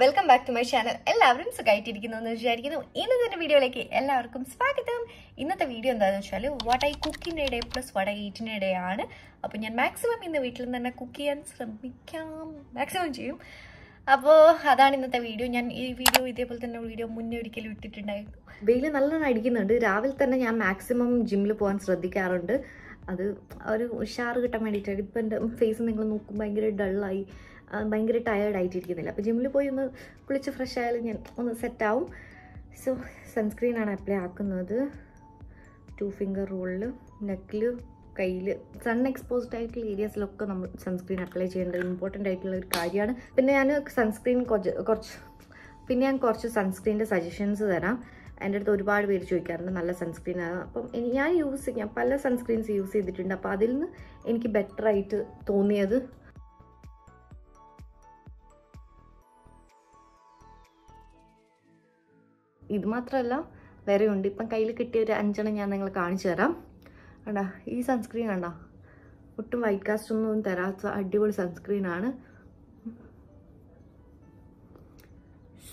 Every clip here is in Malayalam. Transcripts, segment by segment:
welcome back to my channel എല്ലാവരും സുഖമായിട്ടിരിക്കുന്നു എന്ന് വിചാരിക്കുന്നു ഇന്നത്തെ വീഡിയോയിലേക്ക് എല്ലാവർക്കും സ്വാഗതം ഇന്നത്തെ വീഡിയോ എന്താണെന്ന് വെച്ചാൽ what I cook in a day plus what I eat in a day ആണ് അപ്പോൾ ഞാൻ മാക്സിമം ഇന്ന് വീട്ടിൽ നിന്ന് തന്നെ കുക്ക് ചെയ്യാൻ ശ്രമിക്കാം മാക്സിമം ചെയ്യും അപ്പോൾ അതാണ് ഇന്നത്തെ വീഡിയോ ഞാൻ ഈ വീഡിയോ ഇതേപോലെ തന്നെ വീഡിയോ മുന്നേ ഒരിക്കലും ഇട്ടിട്ടുണ്ടായിരുന്നു വെയിൽ നല്ലതാണ് അടിക്കുന്നുണ്ട് രാവിലെ തന്നെ ഞാൻ മാക്സിമം ജിമ്മിൽ പോകാൻ ശ്രദ്ധിക്കാറുണ്ട് അത് ഒരു ഉഷാറ് കിട്ടാൻ വേണ്ടിയിട്ടാണ് ഇപ്പം എൻ്റെ ഫേസ് നിങ്ങൾ നോക്കും ഭയങ്കര ഡള്ളായി ഭയങ്കര ടയേർഡ് ആയിട്ടിരിക്കുന്നില്ല അപ്പോൾ ജിമ്മിൽ പോയി ഒന്ന് കുളിച്ച് ഫ്രഷ് ആയാലും ഞാൻ ഒന്ന് സെറ്റാവും സോ സൺസ്ക്രീനാണ് അപ്ലൈ ആക്കുന്നത് ടു ഫിംഗർ റോളിൽ നെക്കിൽ കയ്യിൽ സൺ എക്സ്പോസ്ഡ് ആയിട്ടുള്ള ഏരിയാസിലൊക്കെ നമ്മൾ സൺസ്ക്രീൻ അപ്ലൈ ചെയ്യേണ്ടത് ഇമ്പോർട്ടൻ്റ് ആയിട്ടുള്ള ഒരു കാര്യമാണ് പിന്നെ ഞാൻ സൺസ്ക്രീൻ കുറച്ച് കുറച്ച് പിന്നെ ഞാൻ കുറച്ച് സൺസ്ക്രീൻ്റെ സജഷൻസ് തരാം എൻ്റെ അടുത്ത് ഒരുപാട് പേര് ചോദിക്കാറുണ്ട് നല്ല സൺസ്ക്രീനാണ് അപ്പം ഞാൻ യൂസ് ചെയ്യാം പല സൺസ്ക്രീൻസ് യൂസ് ചെയ്തിട്ടുണ്ട് അപ്പോൾ അതിൽ നിന്ന് എനിക്ക് ബെറ്ററായിട്ട് തോന്നിയത് ഇത് മാത്രമല്ല വേറെ ഉണ്ട് ഇപ്പം കയ്യിൽ കിട്ടിയ ഒരു അഞ്ചെണ്ണം ഞാൻ നിങ്ങൾ കാണിച്ചു തരാം കണ്ടാ ഈ സൺസ്ക്രീൻ കണ്ടാ ഒട്ടും വൈറ്റ് കാസ്റ്റ് ഒന്നും തരാത്ത അടിപൊളി സൺസ്ക്രീൻ ആണ്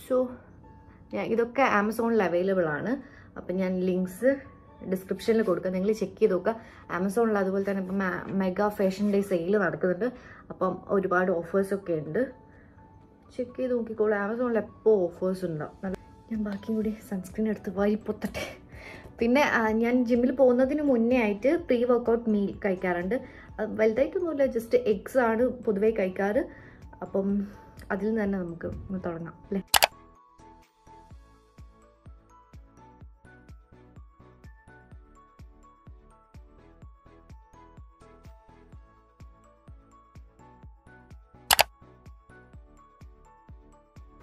സോ ഇതൊക്കെ ആമസോണിൽ അവൈലബിൾ ആണ് അപ്പം ഞാൻ ലിങ്ക്സ് ഡിസ്ക്രിപ്ഷനിൽ കൊടുക്കുക നിങ്ങൾ ചെക്ക് ചെയ്ത് നോക്കുക ആമസോണിൽ അതുപോലെ തന്നെ ഇപ്പം മെഗാ ഫാഷൻ ഡേ സെയിൽ നടക്കുന്നുണ്ട് അപ്പം ഒരുപാട് ഓഫേഴ്സൊക്കെ ഉണ്ട് ചെക്ക് ചെയ്ത് നോക്കിക്കോളൂ ആമസോണിൽ എപ്പോൾ ഓഫേഴ്സ് ഉണ്ടാവും ഞാൻ ബാക്കി കൂടി സൺസ്ക്രീൻ എടുത്ത് വാരിപ്പൊത്തട്ടെ പിന്നെ ഞാൻ ജിമ്മിൽ പോകുന്നതിന് മുന്നേ ആയിട്ട് പ്രീ വർക്കൗട്ട് മീൽ കഴിക്കാറുണ്ട് വലുതായിട്ടൊന്നുമില്ല ജസ്റ്റ് എഗ്സ് ആണ് പൊതുവേ കഴിക്കാറ് അപ്പം അതിൽ തന്നെ നമുക്ക് തുടങ്ങാം അല്ലേ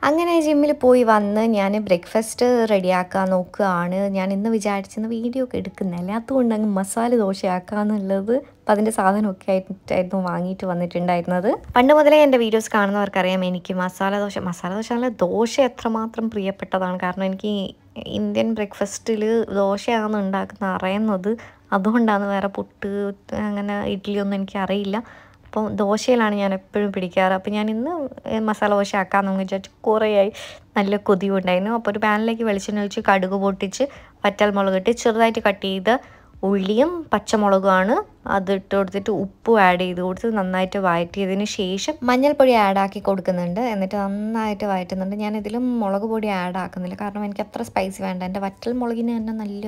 അങ്ങനെ ജിമ്മിൽ പോയി വന്ന് ഞാൻ ബ്രേക്ക്ഫാസ്റ്റ് റെഡിയാക്കാൻ നോക്കുകയാണ് ഞാൻ ഇന്ന് വിചാരിച്ചിരുന്ന വീഡിയോ ഒക്കെ എടുക്കുന്നില്ല അതുകൊണ്ട് അങ്ങ് മസാല ദോശയാക്കാന്നുള്ളത് അപ്പം അതിൻ്റെ സാധനമൊക്കെ ആയിട്ടായിരുന്നു വാങ്ങിയിട്ട് വന്നിട്ടുണ്ടായിരുന്നത് പണ്ട് മുതലേ എൻ്റെ വീഡിയോസ് കാണുന്നവർക്കറിയാം എനിക്ക് മസാല ദോശ മസാല ദോശ അല്ല ദോശ എത്രമാത്രം പ്രിയപ്പെട്ടതാണ് കാരണം എനിക്ക് ഇന്ത്യൻ ബ്രേക്ക്ഫാസ്റ്റിൽ ദോശയാണ് ഉണ്ടാക്കുന്ന അറിയുന്നത് അതുകൊണ്ടാണ് വേറെ പുട്ട് അങ്ങനെ ഇഡ്ഡലിയൊന്നും എനിക്ക് അറിയില്ല അപ്പം ദോശയിലാണ് ഞാൻ എപ്പോഴും പിടിക്കാറ് അപ്പോൾ ഞാൻ ഇന്ന് മസാല ദോശ ആക്കാമെന്ന് വിചാരിച്ചു ആയി നല്ല കൊതിയുണ്ടായിരുന്നു അപ്പോൾ ഒരു പാനിലേക്ക് വെളിച്ചെണ്ണ ഒഴിച്ച് കടുക് പൊട്ടിച്ച് വറ്റൽ മുളകിട്ട് ചെറുതായിട്ട് കട്ട് ചെയ്ത് ഉള്ളിയും പച്ചമുളകുമാണ് അത് ഇട്ട് കൊടുത്തിട്ട് ഉപ്പും ആഡ് ചെയ്ത് കൊടുത്ത് നന്നായിട്ട് വഴറ്റിയതിന് ശേഷം മഞ്ഞൾപ്പൊടി ആഡാക്കി കൊടുക്കുന്നുണ്ട് എന്നിട്ട് നന്നായിട്ട് വഴറ്റുന്നുണ്ട് ഞാൻ ഇതിലും മുളക് പൊടി ആഡ് ആക്കുന്നില്ല കാരണം എനിക്ക് അത്ര സ്പൈസി വേണ്ട എൻ്റെ വറ്റൽ മുളകിന് തന്നെ നല്ല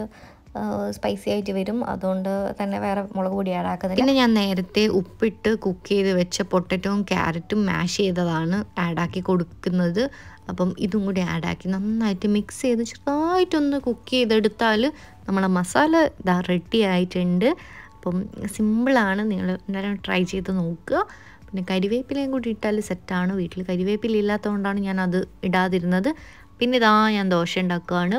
സ്പൈസി ആയിട്ട് വരും അതുകൊണ്ട് തന്നെ വേറെ മുളക് പൊടി ആഡ് പിന്നെ ഞാൻ നേരത്തെ ഉപ്പിട്ട് കുക്ക് ചെയ്ത് വെച്ച പൊട്ടറ്റോയും ക്യാരറ്റും മാഷ് ചെയ്തതാണ് ആഡാക്കി കൊടുക്കുന്നത് അപ്പം ഇതും കൂടി ആഡാക്കി നന്നായിട്ട് മിക്സ് ചെയ്ത് ചെറുതായിട്ടൊന്ന് കുക്ക് ചെയ്തെടുത്താൽ നമ്മളെ മസാല ഇതാ റെഡി ആയിട്ടുണ്ട് അപ്പം സിമ്പിളാണ് നിങ്ങൾ എന്തായാലും ട്രൈ ചെയ്ത് നോക്കുക പിന്നെ കരിവേപ്പിലയും കൂടി ഇട്ടാൽ സെറ്റാണ് വീട്ടിൽ കരിവേപ്പില ഇല്ലാത്തതുകൊണ്ടാണ് ഞാൻ അത് ഇടാതിരുന്നത് പിന്നെ ഇതാ ഞാൻ ദോശ ഉണ്ടാക്കുകയാണ്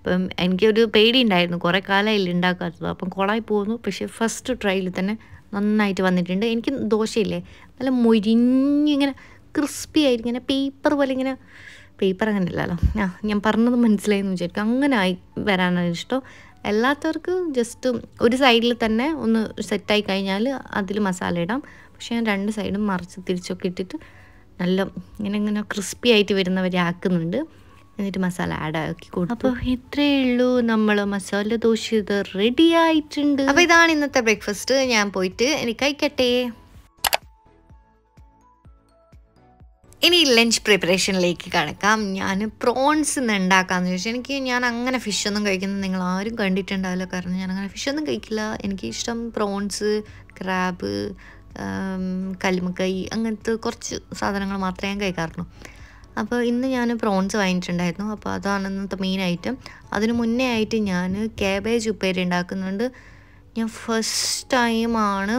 അപ്പം എനിക്കൊരു പേടിയുണ്ടായിരുന്നു കുറേ കാലമായില്ല ഉണ്ടാക്കാത്തത് അപ്പം കുളമായി പോകുന്നു പക്ഷേ ഫസ്റ്റ് ട്രൈയിൽ തന്നെ നന്നായിട്ട് വന്നിട്ടുണ്ട് എനിക്ക് ദോശയില്ലേ നല്ല മുരിഞ്ഞിങ്ങനെ ക്രിസ്പി ആയിരിക്കും ഇങ്ങനെ പേപ്പർ പോലെ ഇങ്ങനെ പേപ്പർ അങ്ങനെ അല്ലല്ലോ ആ ഞാൻ പറഞ്ഞത് മനസ്സിലായെന്ന് വിചാരിക്കും അങ്ങനെ ആയി വരാനാണ് ഇഷ്ടം അല്ലാത്തവർക്ക് ജസ്റ്റ് ഒരു സൈഡിൽ തന്നെ ഒന്ന് സെറ്റായി കഴിഞ്ഞാൽ അതിൽ മസാല ഇടാം പക്ഷേ ഞാൻ രണ്ട് സൈഡും മറിച്ച് തിരിച്ചൊക്കെ ഇട്ടിട്ട് നല്ല ഇങ്ങനെ ഇങ്ങനെ ക്രിസ്പി ആയിട്ട് വരുന്നവരെ ആക്കുന്നുണ്ട് എന്നിട്ട് മസാല ആഡ് ആക്കി കൊടുക്കും അപ്പോൾ ഇത്രയേ ഉള്ളൂ നമ്മൾ മസാല ദോശ ഇത് റെഡി ആയിട്ടുണ്ട് അപ്പോൾ ഇതാണ് ഇന്നത്തെ ബ്രേക്ക്ഫാസ്റ്റ് ഞാൻ പോയിട്ട് എനിക്ക് കഴിക്കട്ടെ ഇനി ലഞ്ച് പ്രിപ്പറേഷനിലേക്ക് കടക്കാം ഞാൻ പ്രോൺസ് ഇന്ന് ഉണ്ടാക്കാമെന്ന് ചോദിച്ചാൽ എനിക്ക് ഞാൻ അങ്ങനെ ഫിഷ് ഒന്നും കഴിക്കുന്നത് നിങ്ങൾ ആരും കണ്ടിട്ടുണ്ടാവില്ല കാരണം ഞാൻ അങ്ങനെ ഫിഷ് ഒന്നും കഴിക്കില്ല എനിക്ക് ഇഷ്ടം പ്രോൺസ് ക്രാബ് കല്ലുമക്കായി അങ്ങനത്തെ കുറച്ച് സാധനങ്ങൾ മാത്രമേ ഞാൻ കഴിക്കാറുള്ളൂ അപ്പോൾ ഇന്ന് ഞാൻ പ്രോൺസ് വാങ്ങിച്ചിട്ടുണ്ടായിരുന്നു അപ്പോൾ അതാണ് ഇന്നത്തെ മെയിൻ ഐറ്റം അതിന് മുന്നേ ആയിട്ട് ഞാൻ ക്യാബേജ് ഉപ്പേരി ഉണ്ടാക്കുന്നുണ്ട് ഞാൻ ഫസ്റ്റ് ടൈമാണ്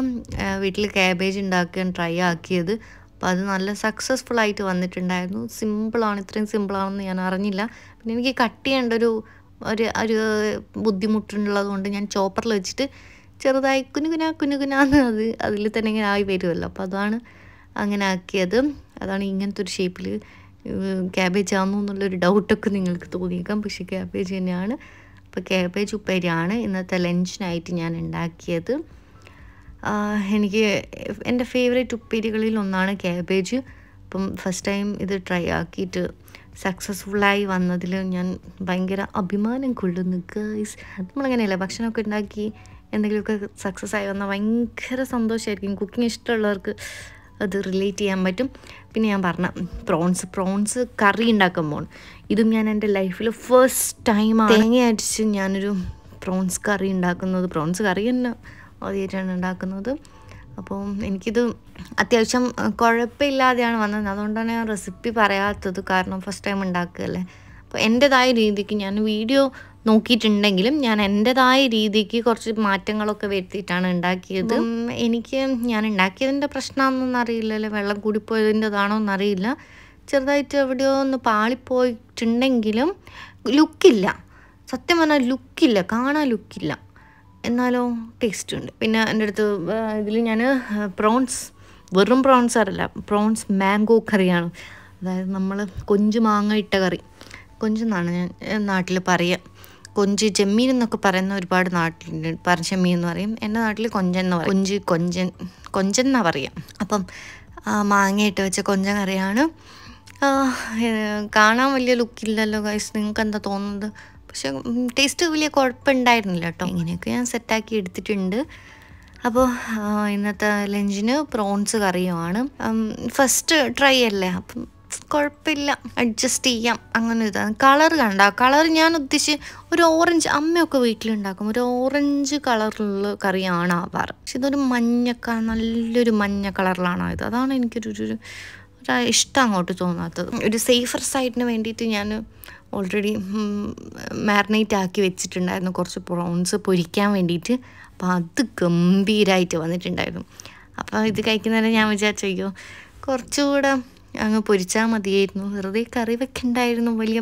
വീട്ടിൽ ക്യാബേജ് ഉണ്ടാക്കാൻ ട്രൈ ആക്കിയത് അപ്പോൾ അത് നല്ല സക്സസ്ഫുൾ ആയിട്ട് വന്നിട്ടുണ്ടായിരുന്നു സിമ്പിളാണ് ഇത്രയും സിമ്പിളാണെന്ന് ഞാൻ അറിഞ്ഞില്ല പിന്നെ എനിക്ക് കട്ട് ചെയ്യേണ്ട ഒരു ഒരു ഒരു ബുദ്ധിമുട്ടുള്ളത് കൊണ്ട് ഞാൻ ചോപ്പറിൽ വെച്ചിട്ട് ചെറുതായി കുനുകുന കുനുകുനാന്ന് അത് അതിൽ തന്നെ ഇങ്ങനെ ആയി വരുമല്ലോ അപ്പോൾ അതാണ് അങ്ങനെ ആക്കിയത് അതാണ് ഇങ്ങനത്തെ ഒരു ഷേപ്പിൽ ക്യാബേജ് ആണോ എന്നുള്ളൊരു ഡൗട്ടൊക്കെ നിങ്ങൾക്ക് തോന്നിയേക്കാം പക്ഷേ ക്യാബേജ് തന്നെയാണ് അപ്പോൾ ക്യാബേജ് ഉപ്പേരിയാണ് ഇന്നത്തെ ലഞ്ചിനായിട്ട് ഞാൻ ഉണ്ടാക്കിയത് എനിക്ക് എൻ്റെ ഫേവറേറ്റ് ഉപ്പേരികളിൽ ഒന്നാണ് ക്യാബേജ് അപ്പം ഫസ്റ്റ് ടൈം ഇത് ട്രൈ ആക്കിയിട്ട് സക്സസ്ഫുള്ളായി വന്നതിൽ ഞാൻ ഭയങ്കര അഭിമാനം കൊള്ളുന്നു ഗേൾസ് നമ്മളങ്ങനെയല്ല ഭക്ഷണമൊക്കെ ഉണ്ടാക്കി എന്തെങ്കിലുമൊക്കെ സക്സസ് ആയി വന്നാൽ ഭയങ്കര സന്തോഷമായിരിക്കും കുക്കിംഗ് ഇഷ്ടമുള്ളവർക്ക് അത് റിലേറ്റ് ചെയ്യാൻ പറ്റും പിന്നെ ഞാൻ പറഞ്ഞ പ്രോൺസ് പ്രോൺസ് കറി പോകണം ഇതും ഞാൻ എൻ്റെ ലൈഫിൽ ഫസ്റ്റ് ടൈമാണ് തേങ്ങ അടിച്ച് ഞാനൊരു പ്രോൺസ് കറി ഉണ്ടാക്കുന്നത് പ്രോൺസ് കറി തന്നെ ആദ്യമായിട്ടാണ് ഉണ്ടാക്കുന്നത് അപ്പോൾ എനിക്കിത് അത്യാവശ്യം കുഴപ്പമില്ലാതെയാണ് വന്നത് അതുകൊണ്ടാണ് ഞാൻ റെസിപ്പി പറയാത്തത് കാരണം ഫസ്റ്റ് ടൈം ഉണ്ടാക്കുകയല്ലേ അപ്പോൾ എൻ്റെതായ രീതിക്ക് ഞാൻ വീഡിയോ നോക്കിയിട്ടുണ്ടെങ്കിലും ഞാൻ എൻ്റെതായ രീതിക്ക് കുറച്ച് മാറ്റങ്ങളൊക്കെ വരുത്തിയിട്ടാണ് ഉണ്ടാക്കിയത് എനിക്ക് ഞാൻ ഉണ്ടാക്കിയതിൻ്റെ പ്രശ്നമാണെന്നൊന്നും അറിയില്ലല്ലോ വെള്ളം കൂടിപ്പോയതിൻ്റെതാണോ എന്നറിയില്ല ചെറുതായിട്ട് എവിടെയോ ഒന്ന് പാളിപ്പോയിട്ടുണ്ടെങ്കിലും ലുക്കില്ല സത്യം പറഞ്ഞാൽ ലുക്കില്ല കാണാൻ ലുക്കില്ല എന്നാലോ ടേസ്റ്റ് ഉണ്ട് പിന്നെ എൻ്റെ അടുത്ത് ഇതിൽ ഞാൻ പ്രോൺസ് വെറും പ്രോൺസ് അറിയില്ല പ്രോൺസ് മാംഗോ കറിയാണ് അതായത് നമ്മൾ കൊഞ്ച് മാങ്ങ ഇട്ട കറി കൊഞ്ചെന്നാണ് ഞാൻ നാട്ടിൽ പറയുക കൊഞ്ച് ജമ്മീൻ എന്നൊക്കെ പറയുന്ന ഒരുപാട് നാട്ടിലുണ്ട് ചെമ്മീൻ എന്ന് പറയും എൻ്റെ നാട്ടിൽ കൊഞ്ചൻ എന്ന് പറയും കൊഞ്ച് കൊഞ്ചൻ കൊഞ്ചൻ എന്നാണ് പറയാം അപ്പം മാങ്ങയിട്ട് വെച്ച കൊഞ്ചൻ കറിയാണ് കാണാൻ വലിയ ലുക്കില്ലല്ലോ ഗൈസ് നിങ്ങൾക്ക് എന്താ തോന്നുന്നത് പക്ഷെ ടേസ്റ്റ് വലിയ കുഴപ്പമുണ്ടായിരുന്നില്ല കേട്ടോ ഇങ്ങനെയൊക്കെ ഞാൻ സെറ്റാക്കി എടുത്തിട്ടുണ്ട് അപ്പോൾ ഇന്നത്തെ ലഞ്ചിന് പ്രോൺസ് കറിയുമാണ് ഫസ്റ്റ് ട്രൈ അല്ലേ അപ്പം കുഴപ്പമില്ല അഡ്ജസ്റ്റ് ചെയ്യാം അങ്ങനെ ഇതാണ് കളർ കണ്ട കളർ ഞാൻ ഉദ്ദേശിച്ച് ഒരു ഓറഞ്ച് അമ്മയൊക്കെ വീട്ടിലുണ്ടാക്കും ഒരു ഓറഞ്ച് കളറിലുള്ള കറിയാണ് ആവാറ് പക്ഷെ ഇതൊരു മഞ്ഞക്ക നല്ലൊരു മഞ്ഞ കളറിലാണ് ഇത് അതാണ് എനിക്കൊരു ഒരു ഇഷ്ടം അങ്ങോട്ട് തോന്നാത്തത് ഒരു സേഫർ സൈഡിന് വേണ്ടിയിട്ട് ഞാൻ ഓൾറെഡി മാരിനേറ്റ് ആക്കി വെച്ചിട്ടുണ്ടായിരുന്നു കുറച്ച് പ്രോൺസ് പൊരിക്കാൻ വേണ്ടിയിട്ട് അപ്പോൾ അത് ഗംഭീരമായിട്ട് വന്നിട്ടുണ്ടായിരുന്നു അപ്പോൾ ഇത് കഴിക്കുന്നതിന് ഞാൻ വിചാരിച്ചു കുറച്ചുകൂടെ അങ്ങ് പൊരിച്ചാൽ മതിയായിരുന്നു വെറുതെ കറി വെക്കണ്ടായിരുന്നു വലിയ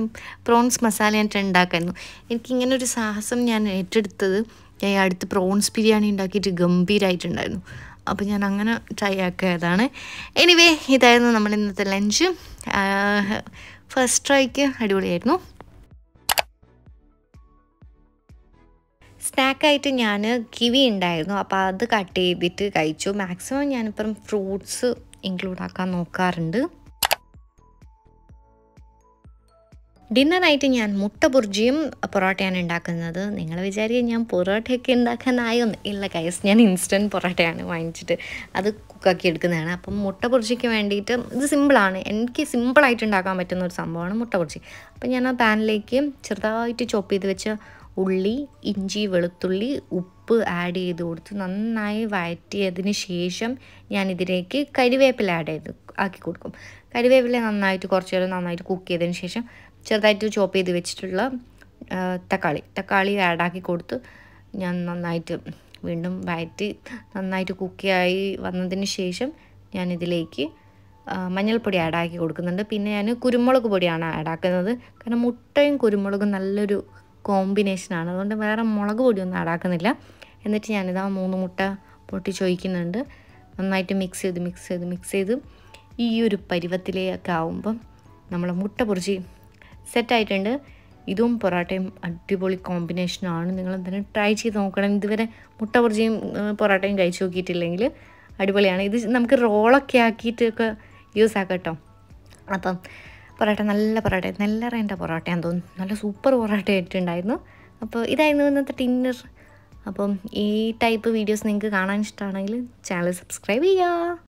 പ്രോൺസ് മസാല ഞാൻ ഉണ്ടാക്കായിരുന്നു എനിക്കിങ്ങനെ ഒരു സാഹസം ഞാൻ ഏറ്റെടുത്തത് ഞാൻ അടുത്ത് പ്രോൺസ് ബിരിയാണി ഉണ്ടാക്കിയിട്ട് ഗംഭീരമായിട്ടുണ്ടായിരുന്നു അപ്പോൾ ഞാൻ അങ്ങനെ ട്രൈ ആക്കിയതാണ് എനിവേ ഇതായിരുന്നു നമ്മുടെ ഇന്നത്തെ ലഞ്ച് ഫസ്റ്റ് ട്രൈക്ക് അടിപൊളിയായിരുന്നു സ്നാക്കായിട്ട് ഞാൻ കിവി ഉണ്ടായിരുന്നു അപ്പോൾ അത് കട്ട് ചെയ്തിട്ട് കഴിച്ചു മാക്സിമം ഞാനിപ്പം ഫ്രൂട്ട്സ് ഇൻക്ലൂഡ് ആക്കാൻ നോക്കാറുണ്ട് ഡിന്നറായിട്ട് ഞാൻ മുട്ട ബുർജിയും പൊറോട്ടയാണ് ഉണ്ടാക്കുന്നത് നിങ്ങൾ വിചാരിക്കുക ഞാൻ പൊറോട്ടയൊക്കെ ഉണ്ടാക്കാനായൊന്ന് ഇല്ല കൈസ് ഞാൻ ഇൻസ്റ്റൻറ്റ് പൊറോട്ടയാണ് വാങ്ങിച്ചിട്ട് അത് കുക്കാക്കി എടുക്കുന്നതാണ് അപ്പം മുട്ട ബുർജിക്ക് വേണ്ടിയിട്ട് ഇത് സിമ്പിളാണ് എനിക്ക് സിമ്പിളായിട്ട് ഉണ്ടാക്കാൻ പറ്റുന്ന ഒരു സംഭവമാണ് മുട്ട ബുർജി അപ്പം ഞാൻ ആ പാനിലേക്ക് ചെറുതായിട്ട് ചോപ്പ് ചെയ്ത് വെച്ച ഉള്ളി ഇഞ്ചി വെളുത്തുള്ളി ഉപ്പ് ആഡ് ചെയ്ത് കൊടുത്ത് നന്നായി വഴറ്റിയതിന് ശേഷം ഞാൻ ഇതിലേക്ക് കരിവേപ്പില ആഡ് ചെയ്ത് ആക്കി കൊടുക്കും കരിവേപ്പില നന്നായിട്ട് കുറച്ച് നേരം നന്നായിട്ട് കുക്ക് ചെയ്തതിന് ശേഷം ചെറുതായിട്ട് ചോപ്പ് ചെയ്ത് വെച്ചിട്ടുള്ള തക്കാളി തക്കാളി ആഡാക്കി കൊടുത്ത് ഞാൻ നന്നായിട്ട് വീണ്ടും വയറ്റി നന്നായിട്ട് കുക്കിയായി വന്നതിന് ശേഷം ഞാനിതിലേക്ക് മഞ്ഞൾപ്പൊടി ആഡാക്കി കൊടുക്കുന്നുണ്ട് പിന്നെ ഞാൻ കുരുമുളക് പൊടിയാണ് ആഡാക്കുന്നത് കാരണം മുട്ടയും കുരുമുളകും നല്ലൊരു കോമ്പിനേഷനാണ് അതുകൊണ്ട് വേറെ മുളക് പൊടിയൊന്നും ആഡാക്കുന്നില്ല എന്നിട്ട് ഞാനിതാ മൂന്ന് മുട്ട പൊട്ടി ചോദിക്കുന്നുണ്ട് നന്നായിട്ട് മിക്സ് ചെയ്ത് മിക്സ് ചെയ്ത് മിക്സ് ചെയ്ത് ഈ ഒരു പരുവത്തിലേക്കാവുമ്പം നമ്മൾ മുട്ട പൊറിച്ച് സെറ്റായിട്ടുണ്ട് ഇതും പൊറോട്ടയും അടിപൊളി കോമ്പിനേഷനാണ് നിങ്ങൾ എന്തായാലും ട്രൈ ചെയ്ത് നോക്കണം ഇതുവരെ മുട്ട പൊറിച്ചയും പൊറോട്ടയും കഴിച്ചു നോക്കിയിട്ടില്ലെങ്കിൽ അടിപൊളിയാണ് ഇത് നമുക്ക് റോളൊക്കെ ആക്കിയിട്ടൊക്കെ യൂസ് ആക്കാം കേട്ടോ അപ്പം പൊറോട്ട നല്ല പൊറോട്ട നല്ല റേൻ്റെ പൊറോട്ടയാന്ന് തോന്നുന്നു നല്ല സൂപ്പർ പൊറോട്ട ആയിട്ടുണ്ടായിരുന്നു അപ്പോൾ ഇതായിരുന്നു ഇന്നത്തെ ടിന്നർ അപ്പം ഈ ടൈപ്പ് വീഡിയോസ് നിങ്ങൾക്ക് കാണാൻ ഇഷ്ടമാണെങ്കിൽ ചാനൽ സബ്സ്ക്രൈബ് ചെയ്യുക